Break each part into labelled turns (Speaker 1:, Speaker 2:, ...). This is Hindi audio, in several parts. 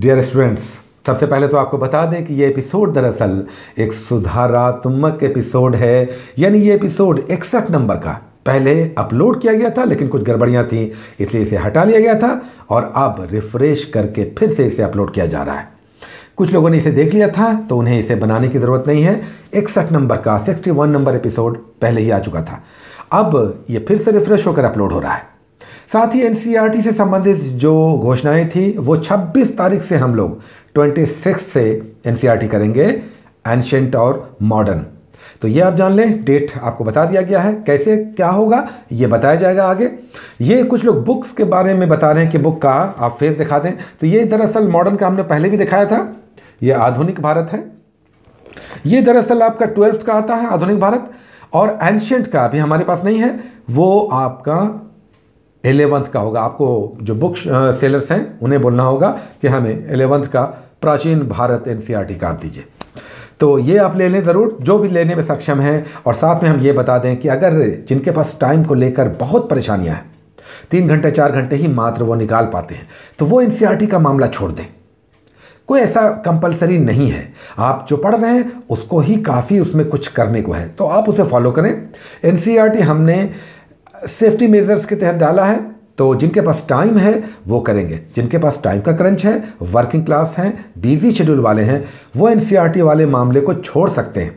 Speaker 1: डियर स्टूडेंट्स सबसे पहले तो आपको बता दें कि ये एपिसोड दरअसल एक सुधारात्मक एपिसोड है यानी ये एपिसोड इकसठ नंबर का पहले अपलोड किया गया था लेकिन कुछ गड़बड़ियाँ थीं इसलिए इसे हटा लिया गया था और अब रिफ़्रेश करके फिर से इसे अपलोड किया जा रहा है कुछ लोगों ने इसे देख लिया था तो उन्हें इसे बनाने की ज़रूरत नहीं है इकसठ नंबर का सिक्सटी वन नंबर एपिसोड पहले ही आ चुका था अब ये फिर से रिफ़्रेश होकर अपलोड हो रहा है साथ ही एन e से संबंधित जो घोषणाएं थी वो 26 तारीख से हम लोग 26 से एन e करेंगे एंशेंट और मॉडर्न तो ये आप जान लें डेट आपको बता दिया गया है कैसे क्या होगा ये बताया जाएगा आगे ये कुछ लोग बुक्स के बारे में बता रहे हैं कि बुक का आप फेस दिखा दें तो ये दरअसल मॉडर्न का हमने पहले भी दिखाया था ये आधुनिक भारत है ये दरअसल आपका ट्वेल्थ का आता है आधुनिक भारत और एंशियंट का अभी हमारे पास नहीं है वो आपका एलेवंथ का होगा आपको जो बुक सेलर्स हैं उन्हें बोलना होगा कि हमें एलेवंथ का प्राचीन भारत एन सी आर का आप दीजिए तो ये आप ले लें ज़रूर जो भी लेने में सक्षम हैं और साथ में हम ये बता दें कि अगर जिनके पास टाइम को लेकर बहुत परेशानियाँ हैं तीन घंटे चार घंटे ही मात्र वो निकाल पाते हैं तो वो एन सी आर टी का मामला छोड़ दें कोई ऐसा कंपलसरी नहीं है आप जो पढ़ रहे हैं उसको ही काफ़ी उसमें कुछ करने को है तो आप उसे फॉलो करें एन सी आर टी हमने सेफ्टी मेजर्स के तहत डाला है तो जिनके पास टाइम है वो करेंगे जिनके पास टाइम का क्रंच है वर्किंग क्लास हैं बिजी शेड्यूल वाले हैं वो एन e वाले मामले को छोड़ सकते हैं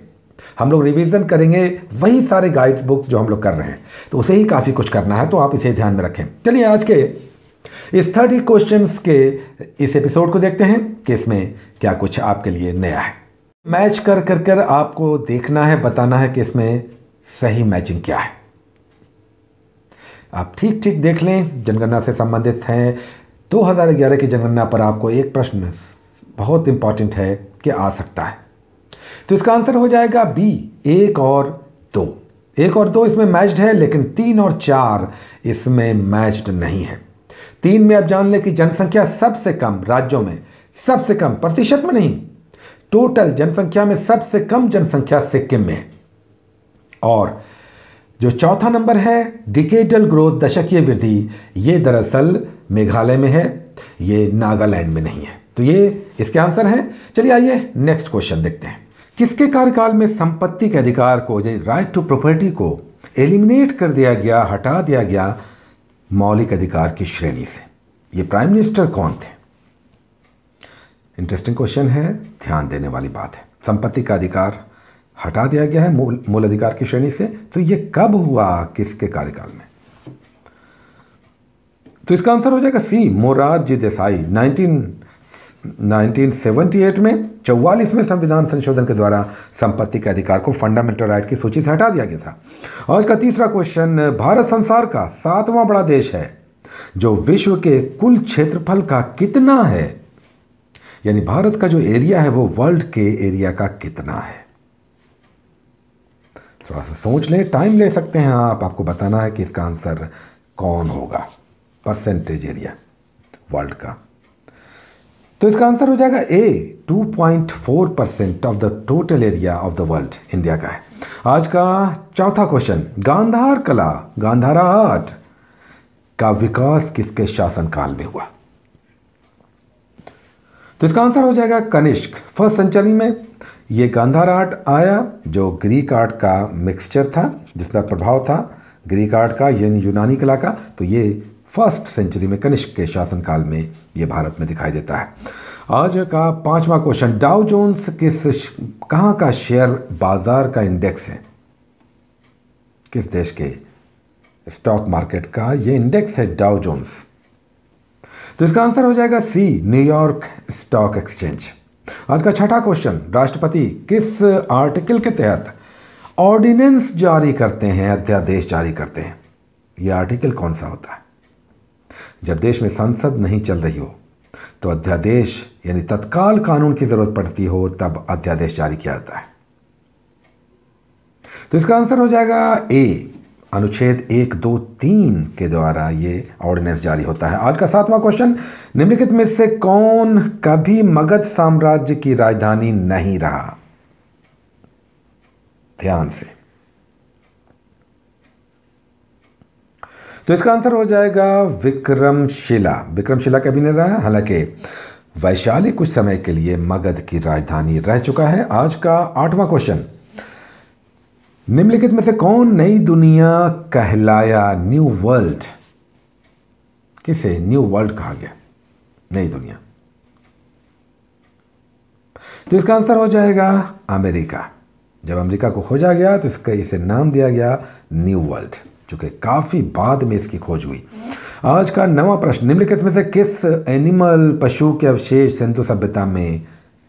Speaker 1: हम लोग रिविजन करेंगे वही सारे गाइड्स बुक जो हम लोग कर रहे हैं तो उसे ही काफ़ी कुछ करना है तो आप इसे ध्यान में रखें चलिए आज के इस थर्टी क्वेश्चन के इस एपिसोड को देखते हैं कि इसमें क्या कुछ आपके लिए नया है मैच कर कर कर आपको देखना है बताना है कि इसमें सही मैचिंग क्या है आप ठीक ठीक देख लें जनगणना से संबंधित हैं 2011 की जनगणना पर आपको एक प्रश्न बहुत इंपॉर्टेंट है कि आ सकता है तो इसका आंसर हो जाएगा बी एक और दो एक और दो इसमें मैच्ड है लेकिन तीन और चार इसमें मैच्ड नहीं है तीन में आप जान लें कि जनसंख्या सबसे कम राज्यों में सबसे कम प्रतिशत में नहीं टोटल जनसंख्या में सबसे कम जनसंख्या सिक्किम में है और जो चौथा नंबर है डिकेटल ग्रोथ दशकीय वृद्धि ये दरअसल मेघालय में है ये नागालैंड में नहीं है तो ये इसके आंसर हैं चलिए आइए नेक्स्ट क्वेश्चन देखते हैं किसके कार्यकाल में संपत्ति के अधिकार को राइट टू प्रॉपर्टी को एलिमिनेट कर दिया गया हटा दिया गया मौलिक अधिकार की श्रेणी से ये प्राइम मिनिस्टर कौन थे इंटरेस्टिंग क्वेश्चन है ध्यान देने वाली बात है संपत्ति का अधिकार हटा दिया गया है मूल मूल अधिकार की श्रेणी से तो ये कब हुआ किसके कार्यकाल में तो इसका आंसर हो जाएगा सी मोरारजी देसाई 19 1978 में चौवालीस में संविधान संशोधन के द्वारा संपत्ति के अधिकार को फंडामेंटल राइट की सूची से हटा दिया गया था और इसका तीसरा क्वेश्चन भारत संसार का सातवां बड़ा देश है जो विश्व के कुल क्षेत्रफल का कितना है यानी भारत का जो एरिया है वो वर्ल्ड के एरिया का कितना है थोड़ा सा सोच लें टाइम ले सकते हैं आप आपको बताना है कि इसका आंसर कौन होगा परसेंटेज एरिया वर्ल्ड का तो इसका आंसर हो जाएगा A 2.4 percent of the total area of the world India का है आज का चौथा क्वेश्चन गांधार कला गांधारा आर्ट का विकास किसके शासनकाल में हुआ तो इसका आंसर हो जाएगा कनिष्क फर्स्ट सेंचुरी में ये गांधार आर्ट आया जो ग्रीक आर्ट का मिक्सचर था जिसका प्रभाव था ग्रीक आर्ट का यानी यूनानी कला का तो ये फर्स्ट सेंचुरी में कनिष्क के शासनकाल में ये भारत में दिखाई देता है आज का पांचवा क्वेश्चन डाउ जोन्स किस कहाँ का शेयर बाजार का इंडेक्स है किस देश के स्टॉक मार्केट का ये इंडेक्स है डाउ जोन्स तो इसका आंसर हो जाएगा सी न्यूयॉर्क स्टॉक एक्सचेंज आज का छठा क्वेश्चन राष्ट्रपति किस आर्टिकल के तहत ऑर्डिनेंस जारी करते हैं अध्यादेश जारी करते हैं यह आर्टिकल कौन सा होता है जब देश में संसद नहीं चल रही हो तो अध्यादेश यानी तत्काल कानून की जरूरत पड़ती हो तब अध्यादेश जारी किया जाता है तो इसका आंसर हो जाएगा ए अनुच्छेद एक दो तीन के द्वारा ये ऑर्डिनेंस जारी होता है आज का सातवां क्वेश्चन निम्नलिखित में से कौन कभी मगध साम्राज्य की राजधानी नहीं रहा ध्यान से तो इसका आंसर हो जाएगा विक्रमशिला विक्रमशिला कभी नहीं रहा हालांकि वैशाली कुछ समय के लिए मगध की राजधानी रह चुका है आज का आठवां क्वेश्चन निम्नलिखित में से कौन नई दुनिया कहलाया न्यू वर्ल्ड किसे न्यू वर्ल्ड कहा गया नई दुनिया तो इसका आंसर हो जाएगा अमेरिका जब अमेरिका को खोजा गया तो इसका इसे नाम दिया गया न्यू वर्ल्ड चूंकि काफ़ी बाद में इसकी खोज हुई आज का नवा प्रश्न निम्नलिखित में से किस एनिमल पशु के अवशेष सिंधु सभ्यता में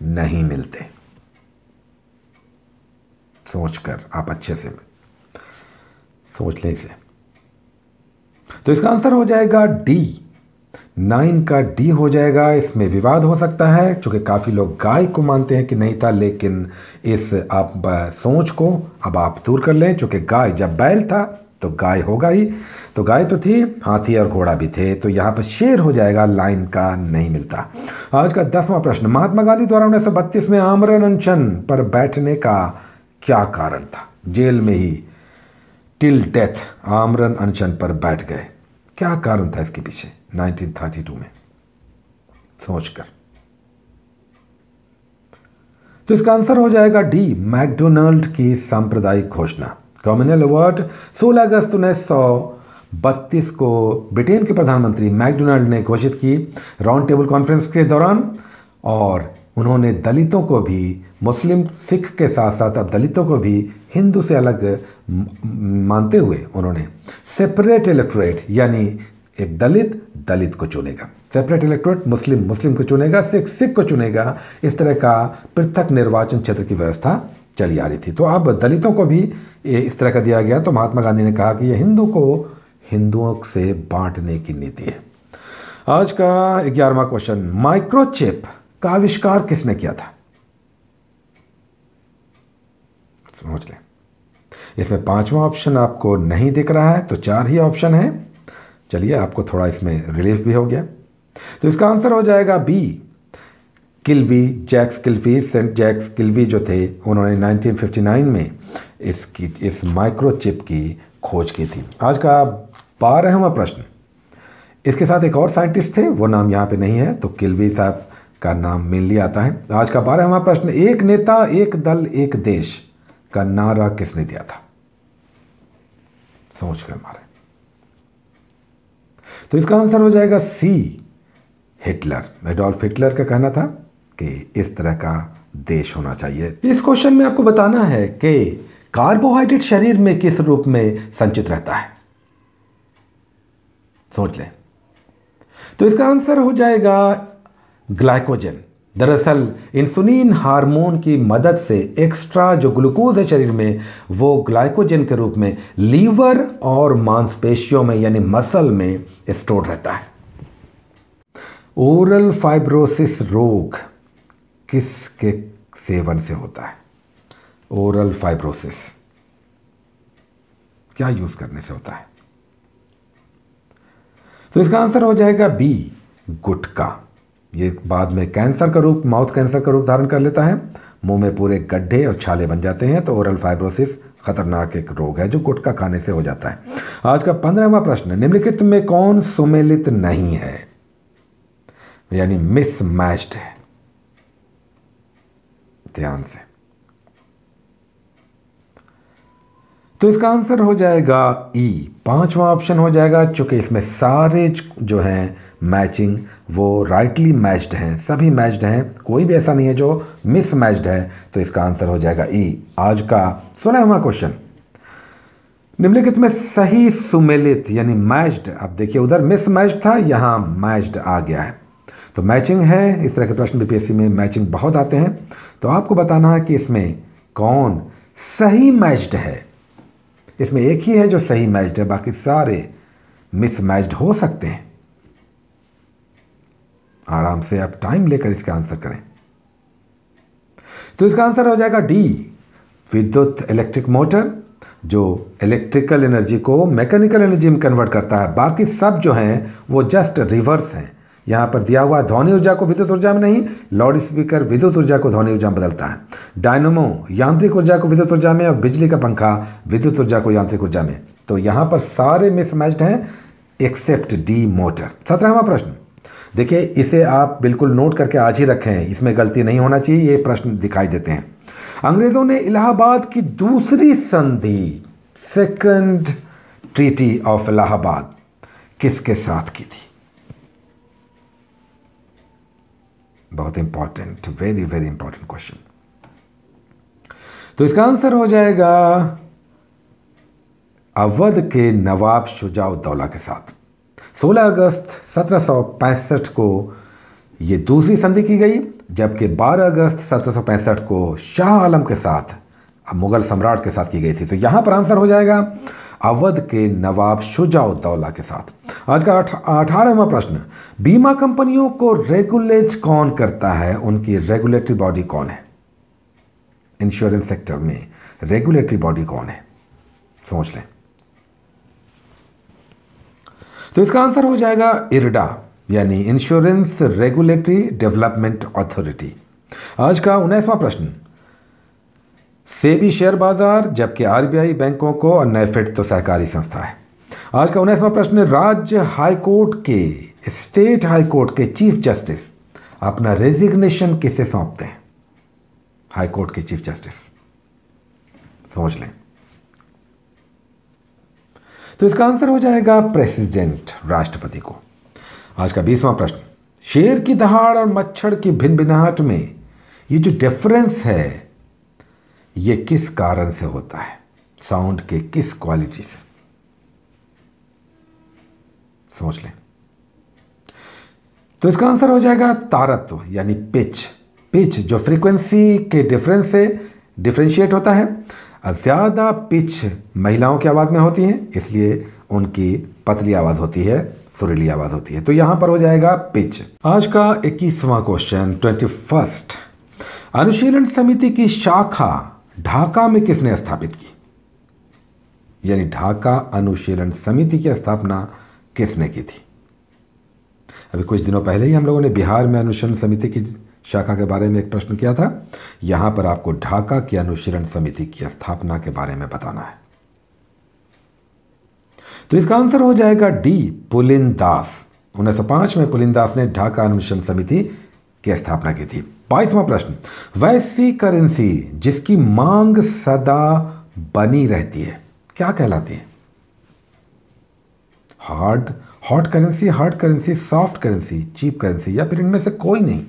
Speaker 1: नहीं मिलते सोच कर आप अच्छे से सोच लें इसे तो इसका आंसर हो जाएगा डी नाइन का डी हो जाएगा इसमें विवाद हो सकता है क्योंकि काफ़ी लोग गाय को मानते हैं कि नहीं था लेकिन इस आप सोच को अब आप दूर कर लें क्योंकि गाय जब बैल था तो गाय होगा ही तो गाय तो थी हाथी और घोड़ा भी थे तो यहाँ पर शेर हो जाएगा लाइन का नहीं मिलता आज का दसवां प्रश्न महात्मा गांधी द्वारा उन्नीस में आमरण अनशन पर बैठने का क्या कारण था जेल में ही टिल डेथ आमरन अनशन पर बैठ गए क्या कारण था इसके पीछे 1932 में सोचकर तो इसका आंसर हो जाएगा डी मैकडोनाल्ड की सांप्रदायिक घोषणा कॉम्युनल अवार्ड 16 अगस्त उन्नीस सौ बत्तीस को ब्रिटेन के प्रधानमंत्री मैकडोनाल्ड ने घोषित की राउंड टेबल कॉन्फ्रेंस के दौरान और उन्होंने दलितों को भी मुस्लिम सिख के साथ साथ अब दलितों को भी हिंदू से अलग मानते हुए उन्होंने सेपरेट इलेक्ट्रेट यानी एक दलित दलित को चुनेगा सेपरेट इलेक्ट्रेट मुस्लिम मुस्लिम को चुनेगा सिख सिख को चुनेगा इस तरह का पृथक निर्वाचन क्षेत्र की व्यवस्था चली आ रही थी तो अब दलितों को भी इस तरह का दिया गया तो महात्मा गांधी ने कहा कि यह हिंदू को हिंदुओं से बांटने की नीति है आज का ग्यारहवा क्वेश्चन माइक्रोचिप का आविष्कार किसने किया था समझ लें इसमें पांचवा ऑप्शन आपको नहीं दिख रहा है तो चार ही ऑप्शन है चलिए आपको थोड़ा इसमें रिलीफ भी हो गया तो इसका आंसर हो जाएगा बी किल्वी जैक्स किल्फी सेंट जैक्स किल्वी जो थे उन्होंने 1959 में इसकी इस माइक्रोचिप की खोज की थी आज का बारहवा प्रश्न इसके साथ एक और साइंटिस्ट थे वो नाम यहाँ पे नहीं है तो किल्वी साहब का नाम मेनली आता है आज का बारहवा प्रश्न एक नेता एक दल एक देश का नारा किसने दिया था सोच कर मारे तो इसका आंसर हो जाएगा सी हिटलर एडोल्फ हिटलर का कहना था कि इस तरह का देश होना चाहिए इस क्वेश्चन में आपको बताना है कि कार्बोहाइड्रेट शरीर में किस रूप में संचित रहता है सोच लें तो इसका आंसर हो जाएगा ग्लाइकोजन दरअसल इंसुलिन हार्मोन की मदद से एक्स्ट्रा जो ग्लूकोज है शरीर में वो ग्लाइकोजन के रूप में लीवर और मांसपेशियों में यानी मसल में स्टोर रहता है ओरल फाइब्रोसिस रोग किसके सेवन से होता है ओरल फाइब्रोसिस क्या यूज़ करने से होता है तो इसका आंसर हो जाएगा बी गुटका ये बाद में कैंसर का रूप माउथ कैंसर का रूप धारण कर लेता है मुंह में पूरे गड्ढे और छाले बन जाते हैं तो ओरल फाइब्रोसिस खतरनाक एक रोग है जो गुटखा खाने से हो जाता है आज का पंद्रहवा प्रश्न निम्नलिखित में कौन सुमेलित नहीं है यानी मिसमैच्ड है ध्यान से तो इसका आंसर हो जाएगा ई e. पांचवा ऑप्शन हो जाएगा चूंकि इसमें सारे जो हैं मैचिंग वो राइटली मैच्ड हैं सभी मैच्ड हैं कोई भी ऐसा नहीं है जो मिस मैच्ड है तो इसका आंसर हो जाएगा ई e. आज का हुआ क्वेश्चन निम्नलिखित में सही सुमेलित यानी मैच्ड अब देखिए उधर मिस मैच था यहाँ मैच्ड आ गया है तो मैचिंग है इस तरह के प्रश्न बीपीएससी में मैचिंग बहुत आते हैं तो आपको बताना है कि इसमें कौन सही मैच्ड है इसमें एक ही है जो सही मैच्ड है बाकी सारे मिसमैच्ड हो सकते हैं आराम से आप टाइम लेकर इसका आंसर करें तो इसका आंसर हो जाएगा डी विद्युत इलेक्ट्रिक मोटर जो इलेक्ट्रिकल एनर्जी को मैकेनिकल एनर्जी में कन्वर्ट करता है बाकी सब जो हैं वो जस्ट रिवर्स हैं यहाँ पर दिया हुआ ध्वनि ऊर्जा को विद्युत ऊर्जा में नहीं लाउड स्पीकर विद्युत ऊर्जा को ध्वनि ऊर्जा में बदलता है डायनोमो यांत्रिक ऊर्जा को विद्युत ऊर्जा में और बिजली का पंखा विद्युत ऊर्जा को यांत्रिक ऊर्जा में तो यहाँ पर सारे मिसमैच्ड हैं एक्सेप्ट डी मोटर सत्रहवा प्रश्न देखिए इसे आप बिल्कुल नोट करके आज ही रखें इसमें गलती नहीं होना चाहिए ये प्रश्न दिखाई देते हैं अंग्रेज़ों ने इलाहाबाद की दूसरी संधि सेकंड ट्रीटी ऑफ इलाहाबाद किसके साथ की थी बहुत important very very important question तो इसका आंसर हो जाएगा अवध के नवाब शुजाउद्दौला के साथ 16 अगस्त 1765 को ये दूसरी संधि की गई जबकि 12 अगस्त 1765 को शाह आलम के साथ मुगल सम्राट के साथ की गई थी तो यहां पर आंसर हो जाएगा अवध के नवाब शुजाउद्दौला के साथ आज का अठारहवा प्रश्न बीमा कंपनियों को रेगुलेट कौन करता है उनकी रेगुलेटरी बॉडी कौन है इंश्योरेंस सेक्टर में रेगुलेटरी बॉडी कौन है सोच लें तो इसका आंसर हो जाएगा इरडा यानी इंश्योरेंस रेगुलेटरी डेवलपमेंट अथॉरिटी आज का उन्नीसवा प्रश्न सेबी शेयर बाजार जबकि आरबीआई बैंकों को और तो सहकारी संस्था है आज का उन्नीसवा प्रश्न राज्य हाईकोर्ट के स्टेट हाईकोर्ट के चीफ जस्टिस अपना रेजिग्नेशन किसे सौंपते हैं हाईकोर्ट के चीफ जस्टिस समझ लें तो इसका आंसर हो जाएगा प्रेसिडेंट राष्ट्रपति को आज का बीसवां प्रश्न शेर की दहाड़ और मच्छर की भिन भिनाहट में ये जो डिफरेंस है ये किस कारण से होता है साउंड के किस क्वालिटी से सोच लें तो इसका आंसर हो जाएगा तारत्व यानी पिच पिच जो फ्रीक्वेंसी के डिफरेंस से डिफ्रेंशिएट होता है ज़्यादा पिच महिलाओं की आवाज़ में होती है इसलिए उनकी पतली आवाज़ होती है सुरीली आवाज़ होती है तो यहां पर हो जाएगा पिच आज का इक्कीसवां क्वेश्चन ट्वेंटी फर्स्ट अनुशीलन समिति की शाखा ढाका में किसने स्थापित की यानी ढाका अनुशीलन समिति की स्थापना किसने की थी अभी कुछ दिनों पहले ही हम लोगों ने बिहार में अनुशरण समिति की शाखा के बारे में एक प्रश्न किया था यहां पर आपको ढाका की अनुशीलन समिति की स्थापना के बारे में बताना है तो इसका आंसर हो जाएगा डी पुलिन दास उन्नीस में पुलिन दास ने ढाका अनुशीलन समिति की स्थापना की थी बाईसवा प्रश्न वैसी करेंसी जिसकी मांग सदा बनी रहती है क्या कहलाती है hard hot currency hard currency soft currency cheap currency या फिर इनमें से कोई नहीं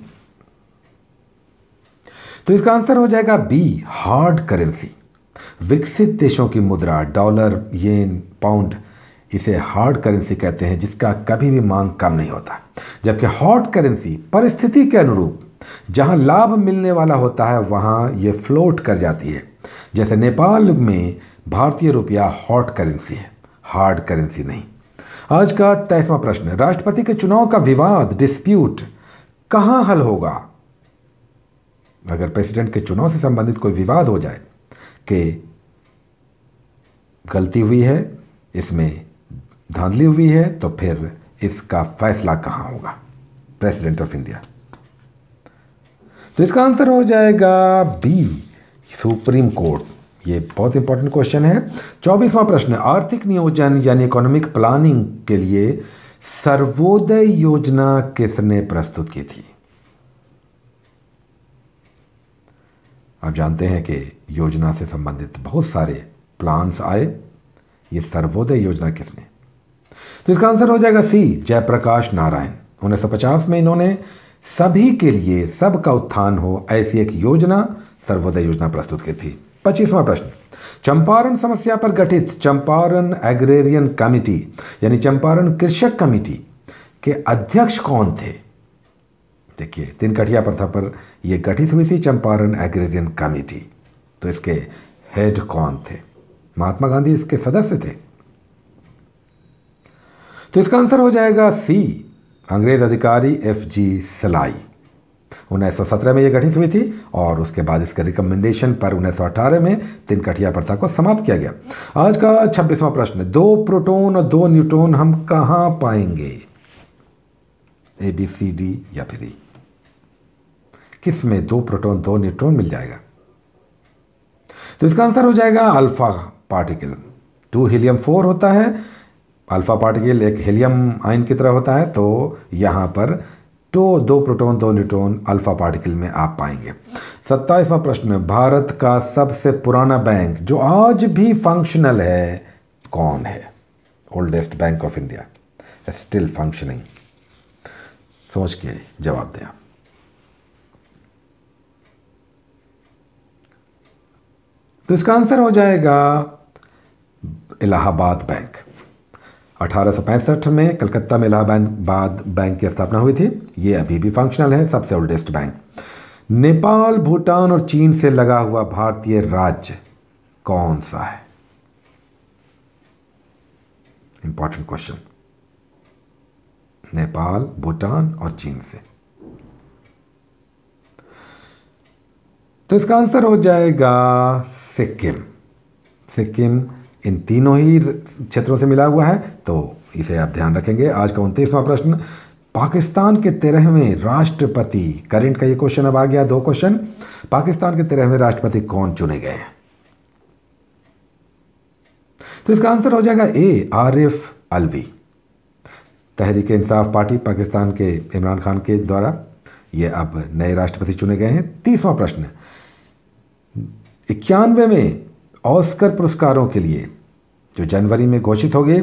Speaker 1: तो इसका आंसर हो जाएगा बी हार्ड करेंसी विकसित देशों की मुद्रा डॉलर येन पाउंड इसे हार्ड करेंसी कहते हैं जिसका कभी भी मांग कम नहीं होता जबकि हॉट करेंसी परिस्थिति के अनुरूप जहां लाभ मिलने वाला होता है वहां यह फ्लोट कर जाती है जैसे नेपाल में भारतीय रुपया हॉट करेंसी है हार्ड करेंसी नहीं आज का तेईसवा प्रश्न राष्ट्रपति के चुनाव का विवाद डिस्प्यूट कहाँ हल होगा अगर प्रेसिडेंट के चुनाव से संबंधित कोई विवाद हो जाए कि गलती हुई है इसमें धांधली हुई है तो फिर इसका फैसला कहाँ होगा प्रेसिडेंट ऑफ इंडिया तो इसका आंसर हो जाएगा बी सुप्रीम कोर्ट ये बहुत इंपॉर्टेंट क्वेश्चन है चौबीसवां प्रश्न आर्थिक नियोजन यानी इकोनॉमिक प्लानिंग के लिए सर्वोदय योजना किसने प्रस्तुत की थी आप जानते हैं कि योजना से संबंधित बहुत सारे प्लान्स आए ये सर्वोदय योजना किसने तो इसका आंसर हो जाएगा सी जयप्रकाश नारायण पचास में इन्होंने सभी के लिए सबका उत्थान हो ऐसी एक योजना सर्वोदय योजना प्रस्तुत की थी पच्चीसवां प्रश्न चंपारण समस्या पर गठित चंपारण एग्रेरियन कमिटी यानी चंपारण कृषक कमिटी के अध्यक्ष कौन थे देखिए तीन कठिया प्रथा पर यह गठित हुई थी चंपारण एग्रेरियन कमिटी तो इसके हेड कौन थे महात्मा गांधी इसके सदस्य थे तो इसका आंसर हो जाएगा सी अंग्रेज अधिकारी एफ जी सलाई उन्नीस सौ सत्रह में यह गठित हुई थी और उसके बाद इसके रिकमेंडेशन पर अठारह में तीन प्रथा को समाप्त किया गया आज का छब्बीसवां प्रश्न दो प्रोटोन और दो न्यूट्रॉन हम कहाँ पाएंगे ए बी सी डी या फिर ई e? किस में दो प्रोटोन दो न्यूट्रॉन मिल जाएगा तो इसका आंसर हो जाएगा alpha particle two helium four होता है अल्फा पार्टिकल एक हीलियम आयन की तरह होता है तो यहां पर तो दो प्रोटॉन दो न्यूट्रॉन अल्फा पार्टिकल में आप पाएंगे सत्ताईसवां प्रश्न भारत का सबसे पुराना बैंक जो आज भी फंक्शनल है कौन है oldest bank of India still functioning सोच के जवाब दें तो इसका आंसर हो जाएगा इलाहाबाद बैंक अठारह में कलकत्ता में इलाहाबाद बैंक की स्थापना हुई थी ये अभी भी फंक्शनल है सबसे ओल्डेस्ट बैंक नेपाल भूटान और चीन से लगा हुआ भारतीय राज्य कौन सा है इंपॉर्टेंट क्वेश्चन नेपाल भूटान और चीन से तो इसका आंसर हो जाएगा सिक्किम सिक्किम इन तीनों ही क्षेत्रों से मिला हुआ है तो इसे आप ध्यान रखेंगे आज का उनतीसवां प्रश्न पाकिस्तान के तेरहवें राष्ट्रपति करंट का ये क्वेश्चन अब आ गया दो क्वेश्चन पाकिस्तान के तेरहवें राष्ट्रपति कौन चुने गए हैं तो इसका आंसर हो जाएगा ए आरिफ अलवी तहरीक इंसाफ पार्टी पाकिस्तान के इमरान खान के द्वारा ये अब नए राष्ट्रपति चुने गए हैं तीसवा प्रश्न इक्यानवे में ऑस्कर पुरस्कारों के लिए जो जनवरी में घोषित हो गए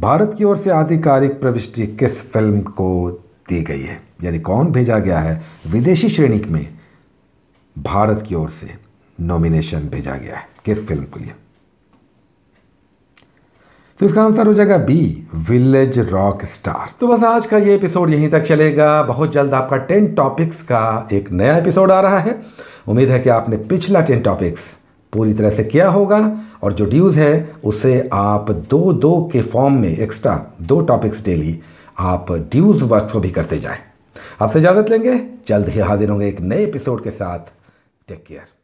Speaker 1: भारत की ओर से आधिकारिक प्रविष्टि किस फिल्म को दी गई है यानी कौन भेजा गया है विदेशी श्रेणी में भारत की ओर से नॉमिनेशन भेजा गया है किस फिल्म के लिए तो इसका आंसर हो जाएगा बी विलेज रॉक स्टार तो बस आज का ये एपिसोड यहीं तक चलेगा बहुत जल्द आपका टेन टॉपिक्स का एक नया एपिसोड आ रहा है उम्मीद है कि आपने पिछला टेन टॉपिक्स पूरी तरह से किया होगा और जो ड्यूज़ है उसे आप दो दो के फॉर्म में एक्स्ट्रा दो टॉपिक्स डेली आप ड्यूज़ वर्क भी करते जाएं आपसे इजाज़त लेंगे जल्द ही हाजिर होंगे एक नए एपिसोड के साथ टेक केयर